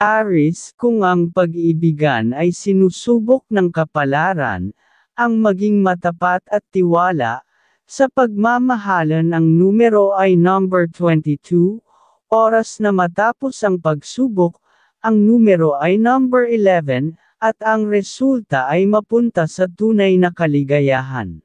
Aris, kung ang pag-ibigan ay sinusubok ng kapalaran, ang maging matapat at tiwala, sa pagmamahalan ang numero ay number 22, oras na matapos ang pagsubok, ang numero ay number 11, at ang resulta ay mapunta sa tunay na kaligayahan.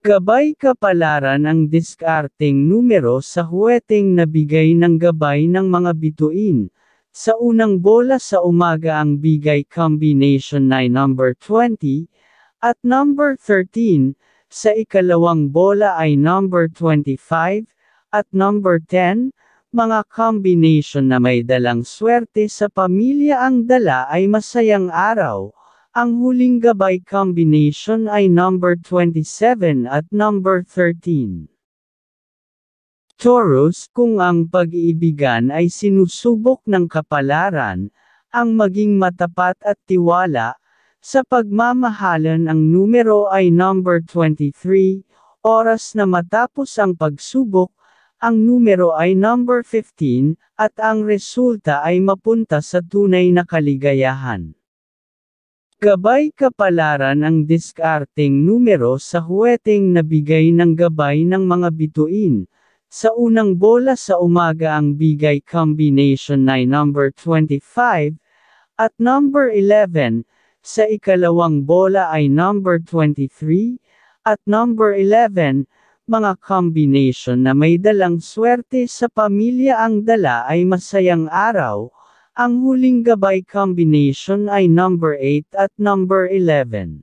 Gabay kapalaran ang diskarteng numero sa huweteng nabigay ng gabay ng mga bituin, sa unang bola sa umaga ang bigay combination na number 20 at number 13, sa ikalawang bola ay number 25 at number 10, mga combination na may dalang swerte sa pamilya ang dala ay masayang araw. Ang huling gabay combination ay number 27 at number 13. Taurus, kung ang pag-iibigan ay sinusubok ng kapalaran, ang maging matapat at tiwala, sa pagmamahalan ang numero ay number 23, oras na matapos ang pagsubok, ang numero ay number 15, at ang resulta ay mapunta sa tunay na kaligayahan. Gabay kapalaran ang diskarteng numero sa huweteng nabigay ng gabay ng mga bituin, sa unang bola sa umaga ang bigay combination ay number 25 at number 11, sa ikalawang bola ay number 23 at number 11, mga combination na may dalang swerte sa pamilya ang dala ay masayang araw. Ang huling gabay combination ay number 8 at number 11.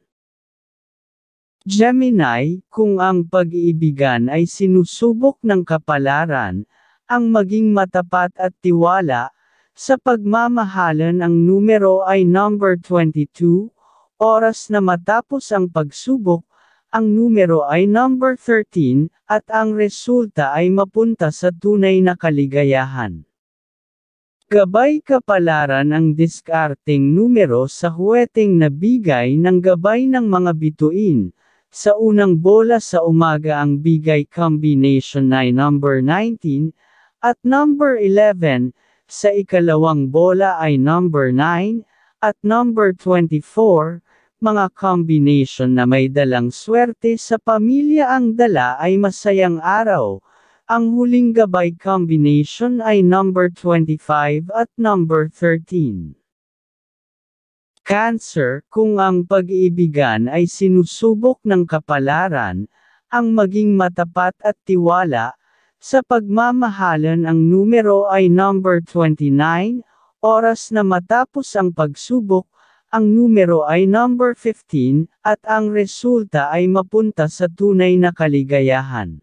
Gemini, kung ang pag-iibigan ay sinusubok ng kapalaran, ang maging matapat at tiwala, sa pagmamahalan ang numero ay number 22, oras na matapos ang pagsubok, ang numero ay number 13, at ang resulta ay mapunta sa tunay na kaligayahan. Gabay kapalaran ang diskarteng numero sa huweteng nabigay ng gabay ng mga bituin, sa unang bola sa umaga ang bigay combination ay number 19 at number 11, sa ikalawang bola ay number 9 at number 24, mga combination na may dalang swerte sa pamilya ang dala ay masayang araw. Ang huling gabay combination ay number 25 at number 13. Cancer, kung ang pag-ibigan ay sinusubok ng kapalaran, ang maging matapat at tiwala, sa pagmamahalan ang numero ay number 29, oras na matapos ang pagsubok, ang numero ay number 15, at ang resulta ay mapunta sa tunay na kaligayahan.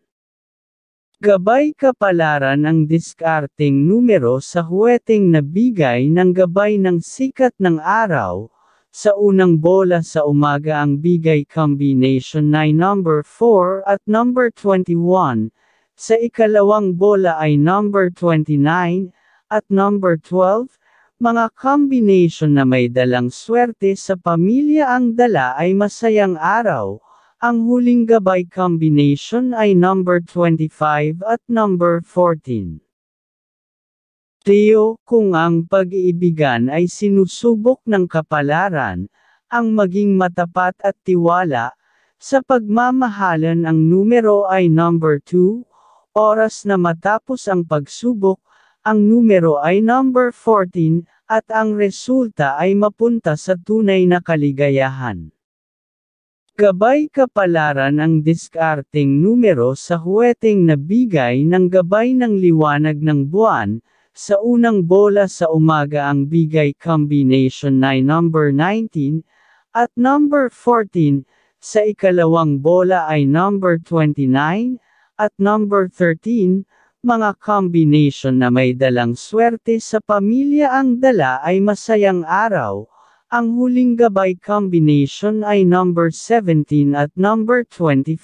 Gabay kapalaran ang diskarteng numero sa huweteng nabigay ng gabay ng sikat ng araw. Sa unang bola sa umaga ang bigay combination ay number 4 at number 21. Sa ikalawang bola ay number 29 at number 12. Mga combination na may dalang swerte sa pamilya ang dala ay masayang araw. Ang huling gabay combination ay number 25 at number 14. Teo, kung ang pag-iibigan ay sinusubok ng kapalaran, ang maging matapat at tiwala, sa pagmamahalan ang numero ay number 2, oras na matapos ang pagsubok, ang numero ay number 14, at ang resulta ay mapunta sa tunay na kaligayahan. Gabay kapalaran ang diskarting numero sa huweting nabigay ng gabay ng liwanag ng buwan, sa unang bola sa umaga ang bigay combination na number 19, at number 14, sa ikalawang bola ay number 29, at number 13, mga combination na may dalang swerte sa pamilya ang dala ay masayang araw, ang huling gabay combination ay number 17 at number 25.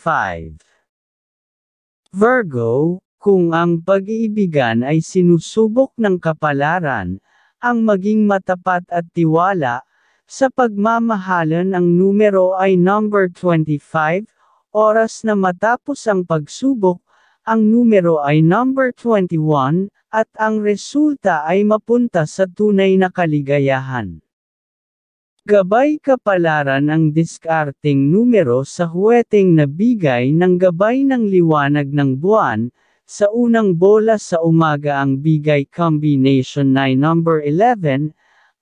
Virgo, kung ang pag-iibigan ay sinusubok ng kapalaran, ang maging matapat at tiwala, sa pagmamahalan ang numero ay number 25, oras na matapos ang pagsubok, ang numero ay number 21, at ang resulta ay mapunta sa tunay na kaligayahan. Gabay kapalaran ang diskarting numero sa huweteng nabigay ng gabay ng liwanag ng buwan, sa unang bola sa umaga ang bigay combination na number 11,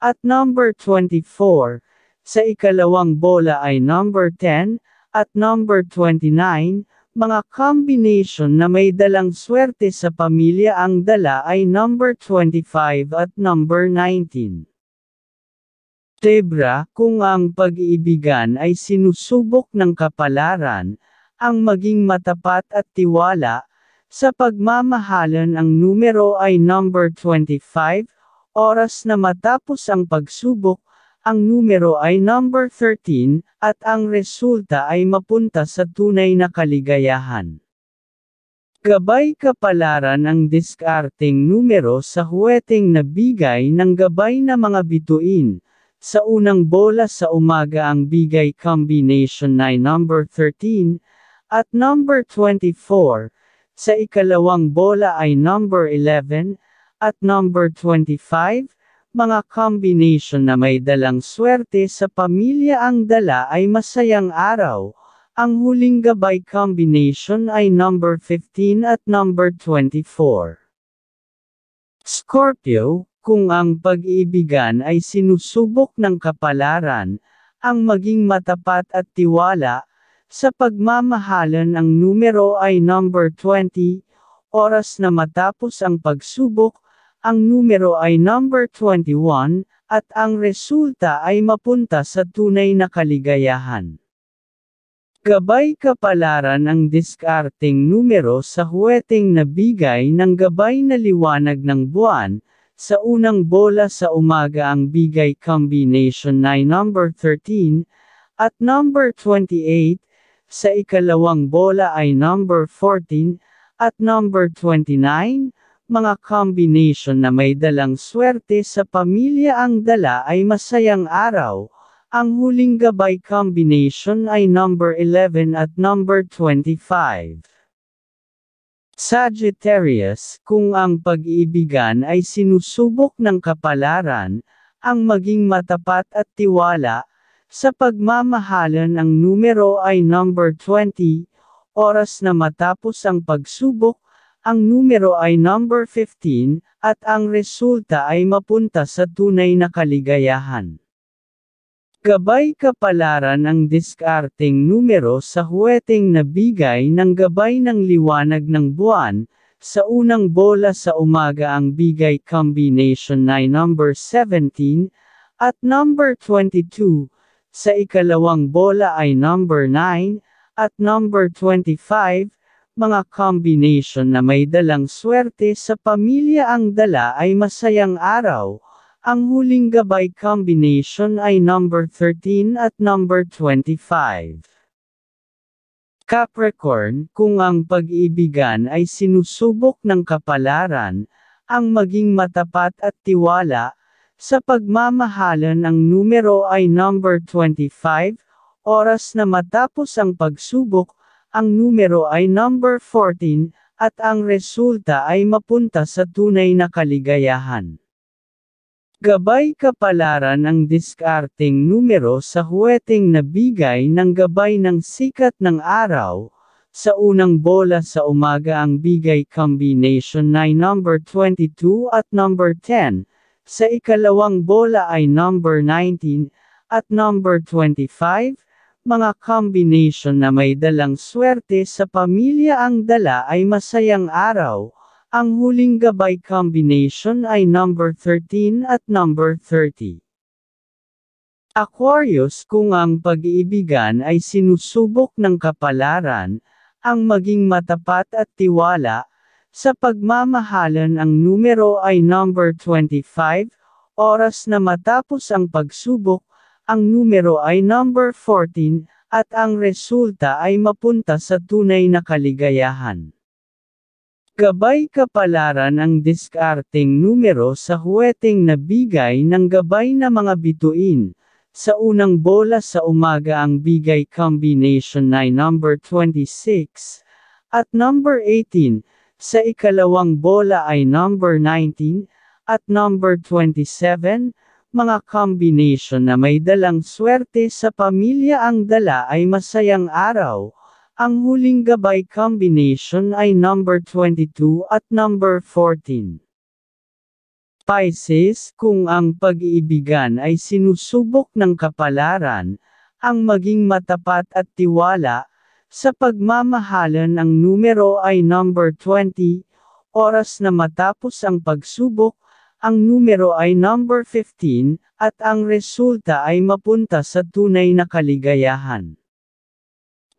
at number 24, sa ikalawang bola ay number 10, at number 29, mga combination na may dalang swerte sa pamilya ang dala ay number 25 at number 19. Tebra, kung ang pag-iibigan ay sinusubok ng kapalaran, ang maging matapat at tiwala, sa pagmamahalan ang numero ay number 25, oras na matapos ang pagsubok, ang numero ay number 13, at ang resulta ay mapunta sa tunay na kaligayahan. Gabay kapalaran ang diskarteng numero sa huweteng nabigay ng gabay na mga bituin, sa unang bola sa umaga ang bigay combination na number 13 at number 24, sa ikalawang bola ay number 11 at number 25, mga combination na may dalang swerte sa pamilya ang dala ay masayang araw. Ang huling gabay combination ay number 15 at number 24. Scorpio, kung ang pag-ibigan ay sinusubok ng kapalaran, ang maging matapat at tiwala, sa pagmamahalan ang numero ay number 20, oras na matapos ang pagsubok, ang numero ay number 21, at ang resulta ay mapunta sa tunay na kaligayahan. Gabay kapalaran ang diskarteng numero sa huweting nabigay ng gabay na liwanag ng buwan, sa unang bola sa umaga ang bigay combination ay number 13, at number 28, sa ikalawang bola ay number 14, at number 29, mga combination na may dalang swerte sa pamilya ang dala ay masayang araw. Ang huling gabay combination ay number 11 at number 25. Sagittarius, kung ang pag-ibigan ay sinusubok ng kapalaran, ang maging matapat at tiwala, sa pagmamahalan ang numero ay number 20, oras na matapos ang pagsubok, ang numero ay number 15, at ang resulta ay mapunta sa tunay na kaligayahan. Gabay kapalaran ang diskarteng numero sa huweteng nabigay ng gabay ng liwanag ng buwan, sa unang bola sa umaga ang bigay combination na number 17, at number 22, sa ikalawang bola ay number 9, at number 25, mga combination na may dalang swerte sa pamilya ang dala ay masayang araw ang huling gabay combination ay number 13 at number 25. Capricorn, kung ang pag-ibigan ay sinusubok ng kapalaran, ang maging matapat at tiwala, sa pagmamahalan ang numero ay number 25, oras na matapos ang pagsubok, ang numero ay number 14, at ang resulta ay mapunta sa tunay na kaligayahan. Gabay kapalaran ang diskarteng numero sa huweting nabigay ng gabay ng sikat ng araw. Sa unang bola sa umaga ang bigay combination ay number 22 at number 10. Sa ikalawang bola ay number 19 at number 25. Mga combination na may dalang swerte sa pamilya ang dala ay masayang araw ang huling gabay combination ay number 13 at number 30. Aquarius kung ang pag-iibigan ay sinusubok ng kapalaran, ang maging matapat at tiwala, sa pagmamahalan ang numero ay number 25, oras na matapos ang pagsubok, ang numero ay number 14, at ang resulta ay mapunta sa tunay na kaligayahan. Gabay kapalaran ang diskarteng numero sa huweteng nabigay ng gabay na mga bituin. Sa unang bola sa umaga ang bigay combination ay number 26 at number 18, sa ikalawang bola ay number 19 at number 27, mga combination na may dalang swerte sa pamilya ang dala ay masayang araw. Ang huling gabay combination ay number 22 at number 14. Pisces, kung ang pag-iibigan ay sinusubok ng kapalaran, ang maging matapat at tiwala, sa pagmamahalan ang numero ay number 20, oras na matapos ang pagsubok, ang numero ay number 15, at ang resulta ay mapunta sa tunay na kaligayahan.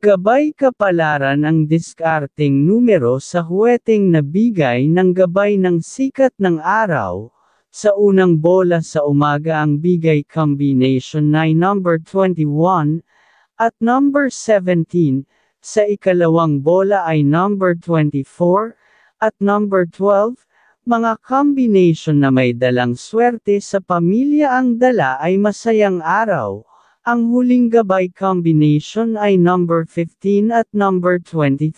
Gabay kapalaran ang diskarting numero sa huweteng nabigay ng gabay ng sikat ng araw. Sa unang bola sa umaga ang bigay combination na number 21 at number 17, sa ikalawang bola ay number 24 at number 12, mga combination na may dalang swerte sa pamilya ang dala ay masayang araw. Ang huling gabay combination ay number 15 at number 23.